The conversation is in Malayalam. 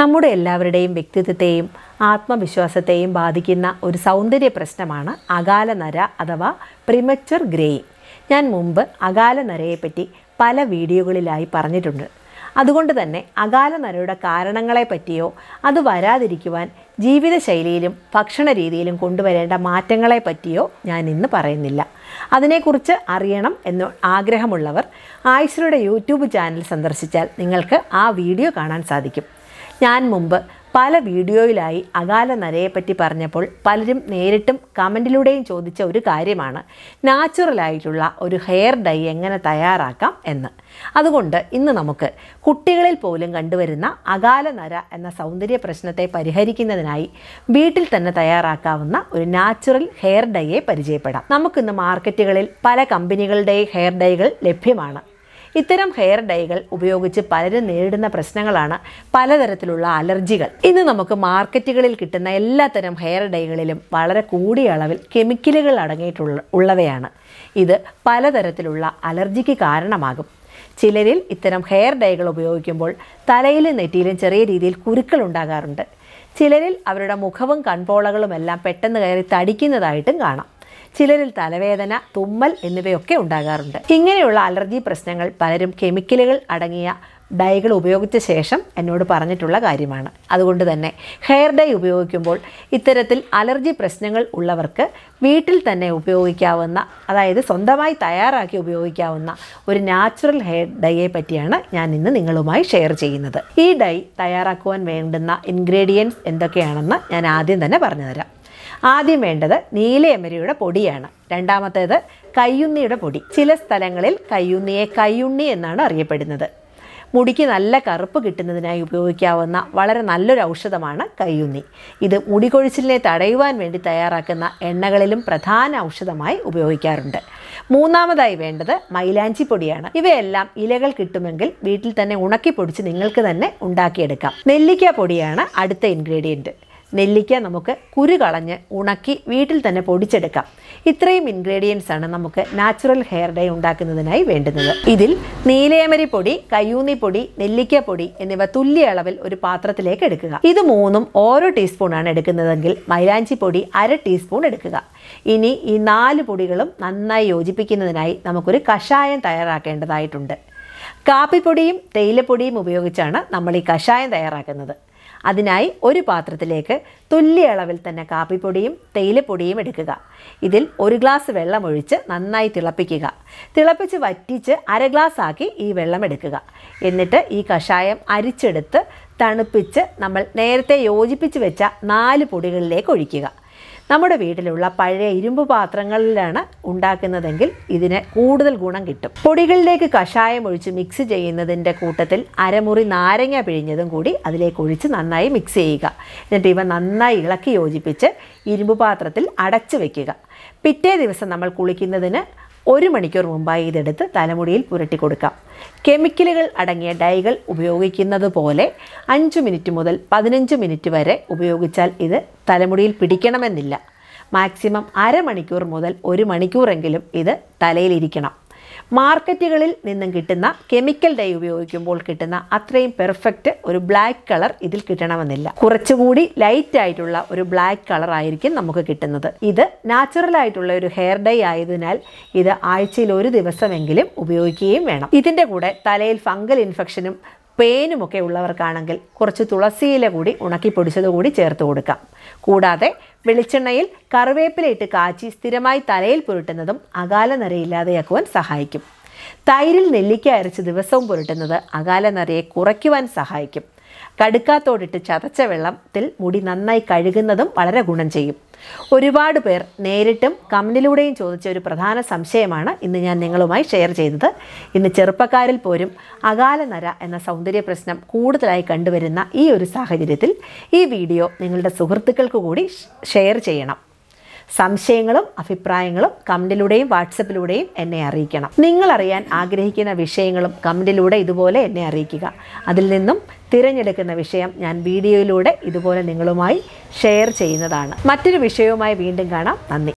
നമ്മുടെ എല്ലാവരുടെയും വ്യക്തിത്വത്തെയും ആത്മവിശ്വാസത്തെയും ബാധിക്കുന്ന ഒരു സൗന്ദര്യ പ്രശ്നമാണ് അകാലനര അഥവാ പ്രിമച്ചർ ഗ്രേയിൻ ഞാൻ മുമ്പ് അകാലനരയെപ്പറ്റി പല വീഡിയോകളിലായി പറഞ്ഞിട്ടുണ്ട് അതുകൊണ്ട് തന്നെ അകാലനരയുടെ കാരണങ്ങളെ പറ്റിയോ അത് വരാതിരിക്കുവാൻ ജീവിതശൈലിയിലും ഭക്ഷണ രീതിയിലും കൊണ്ടുവരേണ്ട മാറ്റങ്ങളെ പറ്റിയോ ഞാൻ ഇന്ന് പറയുന്നില്ല അതിനെക്കുറിച്ച് അറിയണം എന്ന് ആഗ്രഹമുള്ളവർ ആയുഷയുടെ യൂട്യൂബ് ചാനൽ സന്ദർശിച്ചാൽ നിങ്ങൾക്ക് ആ വീഡിയോ കാണാൻ സാധിക്കും ഞാൻ മുമ്പ് പല വീഡിയോയിലായി അകാല നരയെപ്പറ്റി പറഞ്ഞപ്പോൾ പലരും നേരിട്ടും കമൻറ്റിലൂടെയും ചോദിച്ച ഒരു കാര്യമാണ് നാച്ചുറലായിട്ടുള്ള ഒരു ഹെയർ ഡൈ എങ്ങനെ തയ്യാറാക്കാം എന്ന് അതുകൊണ്ട് ഇന്ന് നമുക്ക് കുട്ടികളിൽ പോലും കണ്ടുവരുന്ന അകാല നര എന്ന സൗന്ദര്യ പ്രശ്നത്തെ പരിഹരിക്കുന്നതിനായി വീട്ടിൽ തന്നെ തയ്യാറാക്കാവുന്ന ഒരു നാച്ചുറൽ ഹെയർ ഡൈയെ പരിചയപ്പെടാം നമുക്കിന്ന് മാർക്കറ്റുകളിൽ പല കമ്പനികളുടെ ഹെയർ ഡൈകൾ ലഭ്യമാണ് ഇത്തരം ഹെയർ ഡൈകൾ ഉപയോഗിച്ച് പലരും നേരിടുന്ന പ്രശ്നങ്ങളാണ് പലതരത്തിലുള്ള അലർജികൾ ഇന്ന് നമുക്ക് മാർക്കറ്റുകളിൽ കിട്ടുന്ന എല്ലാത്തരം ഹെയർ ഡൈകളിലും വളരെ കൂടിയ അളവിൽ കെമിക്കലുകൾ അടങ്ങിയിട്ടുള്ള ഉള്ളവയാണ് ഇത് പലതരത്തിലുള്ള അലർജിക്ക് കാരണമാകും ചിലരിൽ ഇത്തരം ഹെയർ ഡൈകൾ ഉപയോഗിക്കുമ്പോൾ തലയിലും നെറ്റിയിലും ചെറിയ രീതിയിൽ കുരുക്കൾ ഉണ്ടാകാറുണ്ട് ചിലരിൽ അവരുടെ മുഖവും കൺപോളകളുമെല്ലാം പെട്ടെന്ന് കയറി തടിക്കുന്നതായിട്ടും കാണാം ചിലരിൽ തലവേദന തുമ്മൽ എന്നിവയൊക്കെ ഉണ്ടാകാറുണ്ട് ഇങ്ങനെയുള്ള അലർജി പ്രശ്നങ്ങൾ പലരും കെമിക്കലുകൾ അടങ്ങിയ ഡൈകൾ ഉപയോഗിച്ച ശേഷം എന്നോട് പറഞ്ഞിട്ടുള്ള കാര്യമാണ് അതുകൊണ്ട് തന്നെ ഹെയർ ഡൈ ഉപയോഗിക്കുമ്പോൾ ഇത്തരത്തിൽ അലർജി പ്രശ്നങ്ങൾ ഉള്ളവർക്ക് വീട്ടിൽ തന്നെ ഉപയോഗിക്കാവുന്ന അതായത് സ്വന്തമായി തയ്യാറാക്കി ഉപയോഗിക്കാവുന്ന ഒരു നാച്ചുറൽ ഹെയർ ഡൈയെ പറ്റിയാണ് ഞാൻ ഇന്ന് നിങ്ങളുമായി ഷെയർ ചെയ്യുന്നത് ഈ ഡൈ തയ്യാറാക്കുവാൻ വേണ്ടുന്ന ഇൻഗ്രീഡിയൻസ് എന്തൊക്കെയാണെന്ന് ഞാൻ ആദ്യം തന്നെ പറഞ്ഞുതരാം ആദ്യം വേണ്ടത് നീലയമരിയുടെ പൊടിയാണ് രണ്ടാമത്തേത് കയ്യുണ്ണിയുടെ പൊടി ചില സ്ഥലങ്ങളിൽ കയ്യുണ്ണിയെ കയ്യുണ്ണി എന്നാണ് അറിയപ്പെടുന്നത് മുടിക്ക് നല്ല കറുപ്പ് കിട്ടുന്നതിനായി ഉപയോഗിക്കാവുന്ന വളരെ നല്ലൊരു ഔഷധമാണ് കയ്യുന്നി ഇത് മുടികൊഴിച്ചിലിനെ തടയുവാൻ വേണ്ടി തയ്യാറാക്കുന്ന എണ്ണകളിലും പ്രധാന ഔഷധമായി ഉപയോഗിക്കാറുണ്ട് മൂന്നാമതായി വേണ്ടത് മൈലാഞ്ചി പൊടിയാണ് ഇവയെല്ലാം ഇലകൾ കിട്ടുമെങ്കിൽ വീട്ടിൽ തന്നെ ഉണക്കി പൊടിച്ച് നിങ്ങൾക്ക് തന്നെ ഉണ്ടാക്കിയെടുക്കാം നെല്ലിക്ക പൊടിയാണ് അടുത്ത ഇൻഗ്രീഡിയൻറ്റ് നെല്ലിക്ക നമുക്ക് കുരു കളഞ്ഞ് ഉണക്കി വീട്ടിൽ തന്നെ പൊടിച്ചെടുക്കാം ഇത്രയും ഇൻഗ്രീഡിയൻസ് ആണ് നമുക്ക് നാച്ചുറൽ ഹെയർ ഡൈ ഉണ്ടാക്കുന്നതിനായി വേണ്ടുന്നത് ഇതിൽ നീലയമരി പൊടി കയ്യൂന്നി പൊടി നെല്ലിക്ക പൊടി എന്നിവ തുല്യ അളവിൽ ഒരു പാത്രത്തിലേക്ക് എടുക്കുക ഇത് മൂന്നും ഓരോ ടീസ്പൂണാണ് എടുക്കുന്നതെങ്കിൽ മൈലാഞ്ചി പൊടി അര ടീസ്പൂൺ എടുക്കുക ഇനി ഈ നാല് പൊടികളും നന്നായി യോജിപ്പിക്കുന്നതിനായി നമുക്കൊരു കഷായം തയ്യാറാക്കേണ്ടതായിട്ടുണ്ട് കാപ്പിപ്പൊടിയും തേയിലപ്പൊടിയും ഉപയോഗിച്ചാണ് നമ്മൾ ഈ കഷായം തയ്യാറാക്കുന്നത് അതിനായി ഒരു പാത്രത്തിലേക്ക് തുല്യ അളവിൽ തന്നെ കാപ്പിപ്പൊടിയും തേയിലപ്പൊടിയും എടുക്കുക ഇതിൽ ഒരു ഗ്ലാസ് വെള്ളം ഒഴിച്ച് നന്നായി തിളപ്പിക്കുക തിളപ്പിച്ച് വറ്റിച്ച് അര ഗ്ലാസ് ആക്കി ഈ വെള്ളം എടുക്കുക എന്നിട്ട് ഈ കഷായം അരിച്ചെടുത്ത് തണുപ്പിച്ച് നമ്മൾ നേരത്തെ യോജിപ്പിച്ച് വെച്ച നാല് പൊടികളിലേക്ക് ഒഴിക്കുക നമ്മുടെ വീട്ടിലുള്ള പഴയ ഇരുമ്പ് പാത്രങ്ങളിലാണ് ഉണ്ടാക്കുന്നതെങ്കിൽ ഇതിന് കൂടുതൽ ഗുണം കിട്ടും പൊടികളിലേക്ക് കഷായം ഒഴിച്ച് മിക്സ് ചെയ്യുന്നതിൻ്റെ കൂട്ടത്തിൽ അരമുറി നാരങ്ങ പിഴിഞ്ഞതും കൂടി അതിലേക്ക് ഒഴിച്ച് നന്നായി മിക്സ് ചെയ്യുക എന്നിട്ട് ഇവ നന്നായി ഇളക്കി യോജിപ്പിച്ച് ഇരുമ്പ് പാത്രത്തിൽ അടച്ചു വയ്ക്കുക പിറ്റേ ദിവസം നമ്മൾ കുളിക്കുന്നതിന് ഒരു മണിക്കൂർ മുമ്പായി ഇതെടുത്ത് തലമുടിയിൽ പുരട്ടി കൊടുക്കാം കെമിക്കലുകൾ അടങ്ങിയ ഡൈകൾ ഉപയോഗിക്കുന്നത് പോലെ അഞ്ച് മിനിറ്റ് മുതൽ പതിനഞ്ച് മിനിറ്റ് വരെ ഉപയോഗിച്ചാൽ ഇത് തലമുടിയിൽ പിടിക്കണമെന്നില്ല മാക്സിമം അരമണിക്കൂർ മുതൽ ഒരു മണിക്കൂറെങ്കിലും ഇത് തലയിലിരിക്കണം മാർക്കറ്റുകളിൽ നിന്നും കിട്ടുന്ന കെമിക്കൽ ഡൈ ഉപയോഗിക്കുമ്പോൾ കിട്ടുന്ന അത്രയും പെർഫെക്റ്റ് ഒരു ബ്ലാക്ക് കളർ ഇതിൽ കിട്ടണമെന്നില്ല കുറച്ചുകൂടി ലൈറ്റ് ആയിട്ടുള്ള ഒരു ബ്ലാക്ക് കളർ ആയിരിക്കും നമുക്ക് കിട്ടുന്നത് ഇത് നാച്ചുറൽ ആയിട്ടുള്ള ഒരു ഹെയർ ഡൈ ആയതിനാൽ ഇത് ആഴ്ചയിൽ ഒരു ദിവസമെങ്കിലും ഉപയോഗിക്കുകയും വേണം ഇതിൻ്റെ കൂടെ തലയിൽ ഫംഗൽ ഇൻഫെക്ഷനും പെയിനുമൊക്കെ ഉള്ളവർക്കാണെങ്കിൽ കുറച്ച് തുളസിയില കൂടി ഉണക്കി പൊടിച്ചതുകൂടി കൂടി ചേർത്ത് കൊടുക്കാം കൂടാതെ വെളിച്ചെണ്ണയിൽ കറിവേപ്പിലയിട്ട് കാച്ചി സ്ഥിരമായി തലയിൽ പുരട്ടുന്നതും അകാല നിറയില്ലാതെയാക്കുവാൻ സഹായിക്കും തൈരിൽ നെല്ലിക്ക അരച്ച് ദിവസവും പുരട്ടുന്നത് അകാല നിറയെ കുറയ്ക്കുവാൻ സഹായിക്കും കടുക്കാത്തോടിട്ട് ചതച്ച വെള്ളത്തിൽ മുടി നന്നായി കഴുകുന്നതും വളരെ ഗുണം ചെയ്യും ഒരുപാട് പേർ നേരിട്ടും കമന്റിലൂടെയും ചോദിച്ച ഒരു പ്രധാന സംശയമാണ് ഇന്ന് ഞാൻ നിങ്ങളുമായി ഷെയർ ചെയ്തത് ഇന്ന് ചെറുപ്പക്കാരിൽ പോലും അകാല നര എന്ന സൗന്ദര്യ പ്രശ്നം കൂടുതലായി കണ്ടുവരുന്ന ഈ ഒരു സാഹചര്യത്തിൽ ഈ വീഡിയോ നിങ്ങളുടെ സുഹൃത്തുക്കൾക്ക് കൂടി ഷെയർ ചെയ്യണം സംശയങ്ങളും അഭിപ്രായങ്ങളും കമൻറ്റിലൂടെയും വാട്സപ്പിലൂടെയും എന്നെ അറിയിക്കണം നിങ്ങൾ അറിയാൻ ആഗ്രഹിക്കുന്ന വിഷയങ്ങളും കമൻറ്റിലൂടെ ഇതുപോലെ എന്നെ അറിയിക്കുക അതിൽ നിന്നും തിരഞ്ഞെടുക്കുന്ന വിഷയം ഞാൻ വീഡിയോയിലൂടെ ഇതുപോലെ നിങ്ങളുമായി ഷെയർ ചെയ്യുന്നതാണ് മറ്റൊരു വിഷയവുമായി വീണ്ടും കാണാം നന്ദി